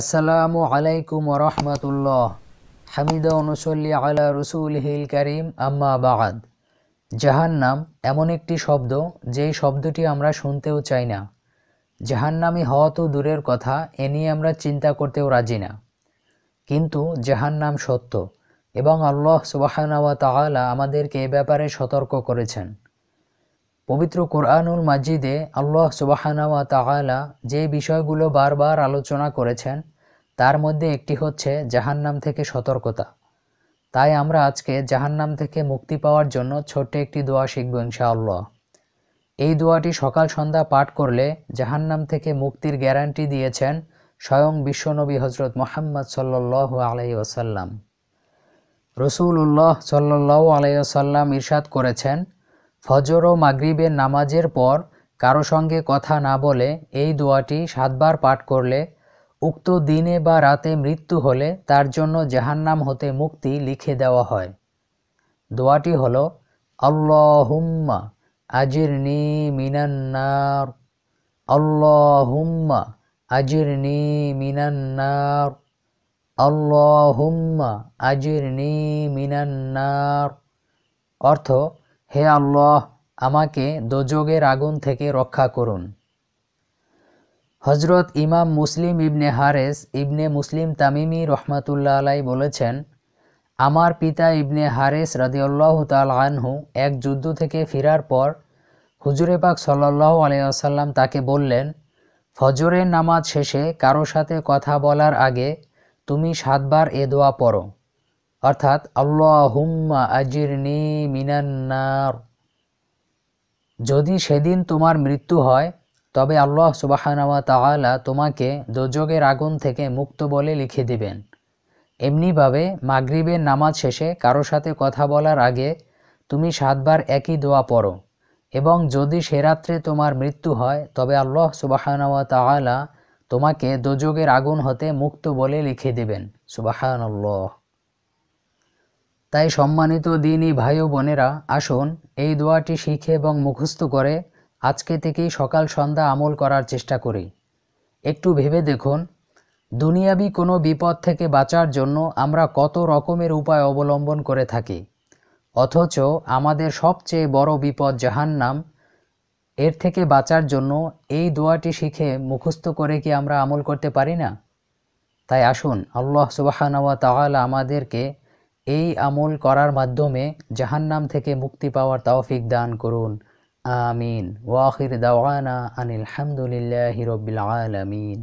আসসালামু আলাইকুম রহমতুল্লাহ হামিদা অনুসল্লি আলা রসুল হিল করিম আম্মা বাদ জাহান্নাম এমন একটি শব্দ যেই শব্দটি আমরা শুনতেও চাই না জাহান্নামি হওয়া তো দূরের কথা এ নিয়ে আমরা চিন্তা করতেও রাজি না কিন্তু জাহান্নাম সত্য এবং আল্লাহ সুবাহানাওয়া তালা আমাদেরকে এ ব্যাপারে সতর্ক করেছেন পবিত্র কোরআনুল মাজিদে আল্লাহ সুবাহানাওয়া তাহালা যে বিষয়গুলো বারবার আলোচনা করেছেন তার মধ্যে একটি হচ্ছে জাহান্নাম থেকে সতর্কতা তাই আমরা আজকে জাহান্নাম থেকে মুক্তি পাওয়ার জন্য ছোট্ট একটি দোয়া শিখব আল্লাহ এই দোয়াটি সকাল সন্ধ্যা পাঠ করলে জাহান্নাম থেকে মুক্তির গ্যারান্টি দিয়েছেন স্বয়ং বিশ্বনবী হজরত মোহাম্মদ সাল্লাহ আলাই ওসাল্লাম রসুল উল্লাহ সাল্লাহ আলাই ওসাল্লাম ইরশাদ করেছেন ফজর ও মাগরিবের নামাজের পর কারো সঙ্গে কথা না বলে এই দোয়াটি সাতবার পাঠ করলে উক্ত দিনে বা রাতে মৃত্যু হলে তার জন্য জাহান্নাম হতে মুক্তি লিখে দেওয়া হয় দোয়াটি হল আল্লাহুম্মা নি মিনান্নার আল্লাহুম্মা নি মিনান্নার আল্লাহুম্মা নি মিনান্নার অর্থ হে আল্লাহ আমাকে দোজগের আগুন থেকে রক্ষা করুন হজরত ইমাম মুসলিম ইবনে হারেস ইবনে মুসলিম তামিমি রহমাতুল্লা আলাই বলেছেন আমার পিতা ইবনে হারেস রাজিউল্লাহ তাল আনহু এক যুদ্ধ থেকে ফেরার পর হুজুরে পাক সাল্লাহ আলাইসাল্লাম তাকে বললেন ফজরের নামাজ শেষে কারো সাথে কথা বলার আগে তুমি সাতবার এ দোয়া পড়ো অর্থাৎ আল্লাহ হুম্মা আজিরনি মিনান্নার যদি সেদিন তোমার মৃত্যু হয় তবে আল্লাহ সুবাহানাওয়া তাআলা তোমাকে দোজগের আগুন থেকে মুক্ত বলে লিখে দিবেন এমনিভাবে মাগরিবের নামাজ শেষে কারো সাথে কথা বলার আগে তুমি সাতবার একই দোয়া পড়ো এবং যদি সে রাত্রে তোমার মৃত্যু হয় তবে আল্লাহ সুবাহানাওয়া তাআলা তোমাকে দোজগের আগুন হতে মুক্ত বলে লিখে দেবেন সুবাহান তাই সম্মানিত দিনই ভাই বোনেরা আসুন এই দোয়াটি শিখে এবং মুখস্থ করে আজকে থেকেই সকাল সন্ধ্যা আমল করার চেষ্টা করি একটু ভেবে দেখুন দুনিয়াবি কোনো বিপদ থেকে বাঁচার জন্য আমরা কত রকমের উপায় অবলম্বন করে থাকি অথচ আমাদের সবচেয়ে বড় বিপদ জাহান্নাম এর থেকে বাঁচার জন্য এই দোয়াটি শিখে মুখস্থ করে কি আমরা আমল করতে পারি না তাই আসুন আল্লাহ সুবাহানওয়া তাহলে আমাদেরকে এই আমল করার মাধ্যমে জাহান্নাম থেকে মুক্তি পাওয়ার তৌফিক দান করুন আমিন ওয়াখির দাওয়ানা আনিল হামদুলিল্লাহ হিরবিল আলমিন